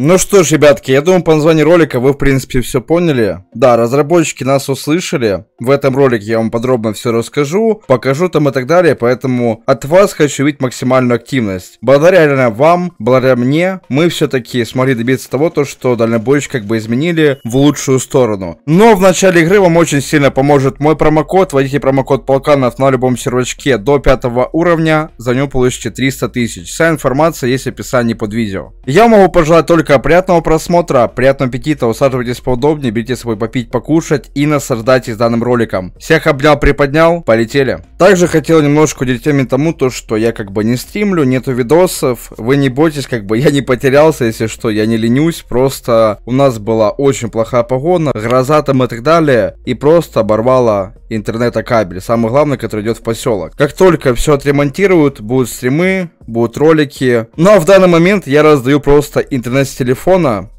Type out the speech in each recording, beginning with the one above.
Ну что ж, ребятки, я думаю, по названию ролика вы, в принципе, все поняли. Да, разработчики нас услышали. В этом ролике я вам подробно все расскажу, покажу там и так далее, поэтому от вас хочу видеть максимальную активность. Благодаря реально вам, благодаря мне, мы все-таки смогли добиться того, то, что дальнобойщик как бы изменили в лучшую сторону. Но в начале игры вам очень сильно поможет мой промокод. Вводите промокод Полканов на любом сервачке до 5 уровня, за него получите 300 тысяч. Вся информация есть в описании под видео. Я могу пожелать только Пока приятного просмотра, приятного аппетита, усаживайтесь поудобнее, берите с собой попить, покушать и наслаждайтесь данным роликом. Всех обнял, приподнял, полетели. Также хотел немножко уделить теме тому, то, что я как бы не стримлю, нету видосов. Вы не бойтесь, как бы я не потерялся, если что, я не ленюсь. Просто у нас была очень плохая погода, гроза там и так далее. И просто оборвала интернета кабель. Самое главное, который идет в поселок. Как только все отремонтируют, будут стримы, будут ролики. Ну а в данный момент я раздаю просто интернет с телефона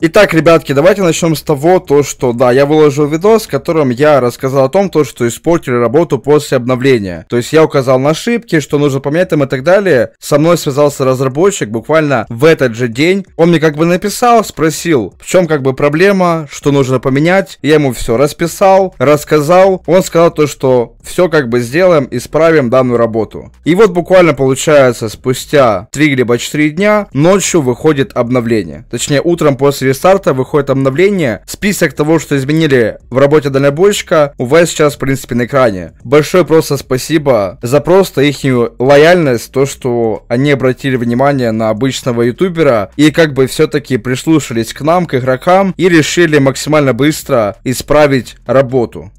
Итак, ребятки, давайте начнем с того, то что, да, я выложил видос, в котором я рассказал о том, то, что испортили работу после обновления. То есть я указал на ошибки, что нужно поменять там и так далее. Со мной связался разработчик буквально в этот же день. Он мне как бы написал, спросил, в чем как бы проблема, что нужно поменять. Я ему все расписал, рассказал. Он сказал то, что все как бы сделаем, исправим данную работу. И вот буквально получается спустя 3 либо 4 дня ночью выходит обновление. Точнее, утром после после рестарта выходит обновление. Список того, что изменили в работе дальнобойщика, у вас сейчас, в принципе, на экране. Большое просто спасибо за просто их лояльность, то, что они обратили внимание на обычного ютубера и как бы все-таки прислушались к нам, к игрокам и решили максимально быстро исправить работу.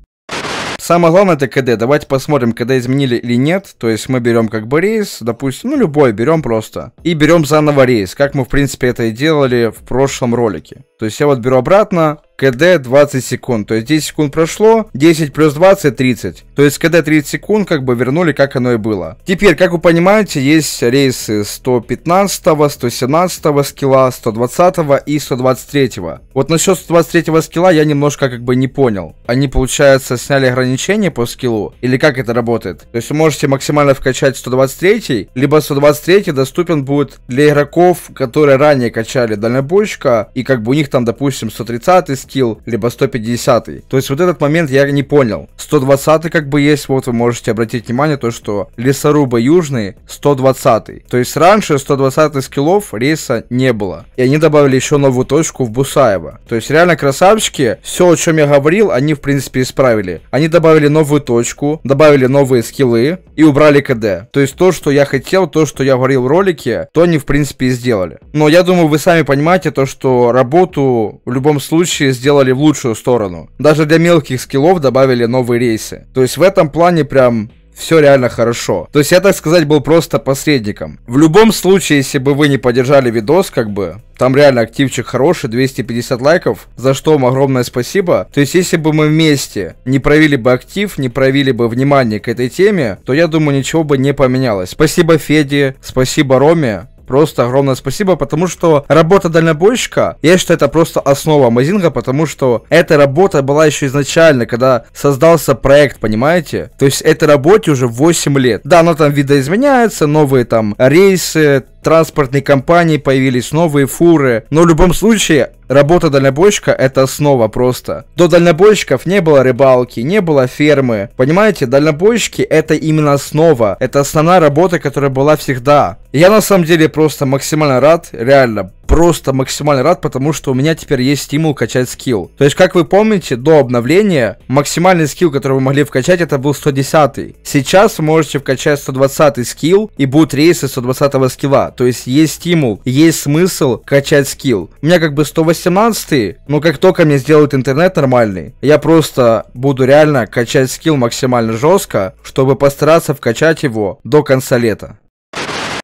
Самое главное это КД. Давайте посмотрим, КД изменили или нет. То есть мы берем как бы рейс, допустим, ну любой берем просто. И берем заново рейс, как мы в принципе это и делали в прошлом ролике. То есть я вот беру обратно, КД 20 секунд. То есть 10 секунд прошло, 10 плюс 20 30. То есть КД 30 секунд как бы вернули, как оно и было. Теперь, как вы понимаете, есть рейсы 115, 117 скилла, 120 и 123. Вот насчет 123 скилла я немножко как бы не понял. Они, получается, сняли ограничения по скиллу? Или как это работает? То есть вы можете максимально вкачать 123, либо 123 доступен будет для игроков, которые ранее качали дальнобойщика, и как бы у них там, допустим, 130 скилл, либо 150. То есть вот этот момент я не понял. 120 как бы есть, вот вы можете обратить внимание, то что лесоруба южный 120. То есть раньше 120 скиллов рейса не было. И они добавили еще новую точку в Бусаева. То есть реально красавчики, все, о чем я говорил, они в принципе исправили. Они добавили новую точку, добавили новые скиллы и убрали КД. То есть то, что я хотел, то, что я говорил в ролике, то они в принципе и сделали. Но я думаю, вы сами понимаете то, что работу в любом случае сделали в лучшую сторону. Даже для мелких скиллов добавили новые рейсы. То есть в этом плане прям все реально хорошо. То есть я, так сказать, был просто посредником. В любом случае, если бы вы не поддержали видос, как бы, там реально активчик хороший, 250 лайков, за что вам огромное спасибо. То есть, если бы мы вместе не провели бы актив, не провели бы внимание к этой теме, то я думаю, ничего бы не поменялось. Спасибо Феде, спасибо Роме, Просто огромное спасибо, потому что работа дальнобойщика, я считаю, это просто основа Мазинга, потому что эта работа была еще изначально, когда создался проект, понимаете? То есть этой работе уже 8 лет. Да, она там видоизменяется, новые там рейсы, транспортной компании появились новые фуры. Но в любом случае, работа дальнобойщика – это основа просто. До дальнобойщиков не было рыбалки, не было фермы. Понимаете, дальнобойщики – это именно основа. Это основная работа, которая была всегда. Я на самом деле просто максимально рад, реально просто максимально рад, потому что у меня теперь есть стимул качать скилл. То есть, как вы помните, до обновления максимальный скилл, который вы могли вкачать, это был 110. Сейчас вы можете вкачать 120 скилл и будут рейсы 120 скилла. То есть, есть стимул, есть смысл качать скилл. У меня как бы 118, но как только мне сделают интернет нормальный, я просто буду реально качать скилл максимально жестко, чтобы постараться вкачать его до конца лета.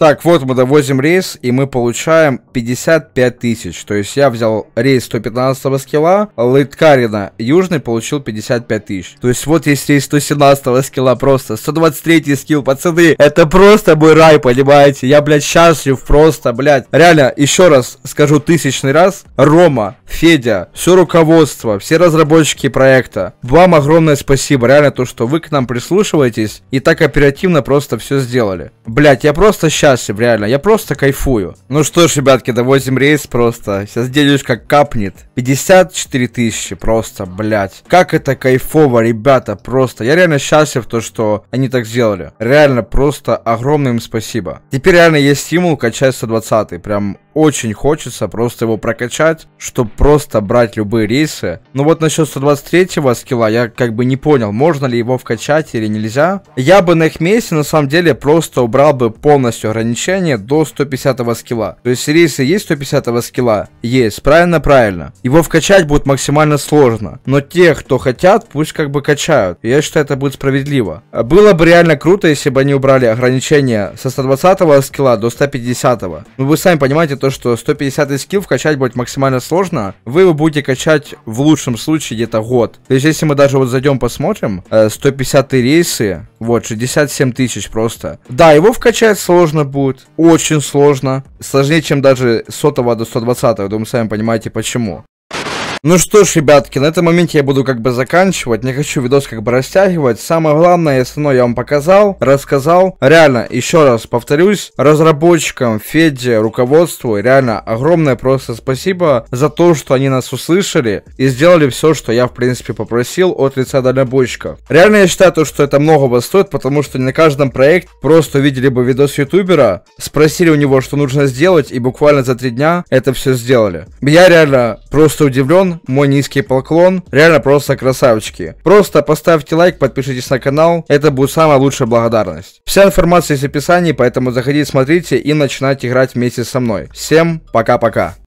Так, вот мы довозим рейс, и мы получаем 55 тысяч. То есть я взял рейс 115 го скилла, Лыткарина Южный получил 55 тысяч. То есть вот есть рейс 117 го скилла просто. 123 й скилл, пацаны, это просто мой рай, понимаете? Я, блядь, счастлив просто, блядь. Реально, еще раз скажу тысячный раз. Рома, Федя, все руководство, все разработчики проекта. Вам огромное спасибо, реально, то, что вы к нам прислушиваетесь и так оперативно просто все сделали. Блядь, я просто счастлив счастлив, реально. Я просто кайфую. Ну что ж, ребятки, довозим рейс просто. Сейчас денежка капнет. 54 тысячи просто, блядь. Как это кайфово, ребята, просто. Я реально счастлив, то, что они так сделали. Реально, просто огромное им спасибо. Теперь реально есть стимул качать 120 -й. Прям очень хочется просто его прокачать, чтобы просто брать любые рейсы. Но вот насчет 123-го скилла я как бы не понял, можно ли его вкачать или нельзя. Я бы на их месте на самом деле просто убрал бы полностью ограничение до 150-го скилла. То есть рейсы есть 150-го скилла? Есть, правильно, правильно. Его вкачать будет максимально сложно. Но те, кто хотят, пусть как бы качают. Я считаю, это будет справедливо. Было бы реально круто, если бы они убрали ограничение со 120-го скилла до 150-го. Ну вы сами понимаете, то, что 150 скилл вкачать будет максимально сложно. Вы его будете качать в лучшем случае где-то год. То есть, если мы даже вот зайдем посмотрим, 150 э, рейсы, вот, 67 тысяч просто. Да, его вкачать сложно будет, очень сложно. Сложнее, чем даже сотого до 120 -го. Думаю, сами понимаете, почему. Ну что ж, ребятки, на этом моменте я буду как бы заканчивать. Не хочу видос как бы растягивать. Самое главное, если ну, я вам показал, рассказал. Реально, еще раз повторюсь, разработчикам, Феде, руководству, реально огромное просто спасибо за то, что они нас услышали и сделали все, что я в принципе попросил от лица дальнобойщика. Реально я считаю то, что это многого стоит, потому что не на каждом проекте просто видели бы видос ютубера, спросили у него, что нужно сделать, и буквально за три дня это все сделали. Я реально просто удивлен, мой низкий поклон, реально просто красавчики. Просто поставьте лайк, подпишитесь на канал, это будет самая лучшая благодарность. Вся информация есть в описании, поэтому заходите, смотрите и начинайте играть вместе со мной. Всем пока-пока.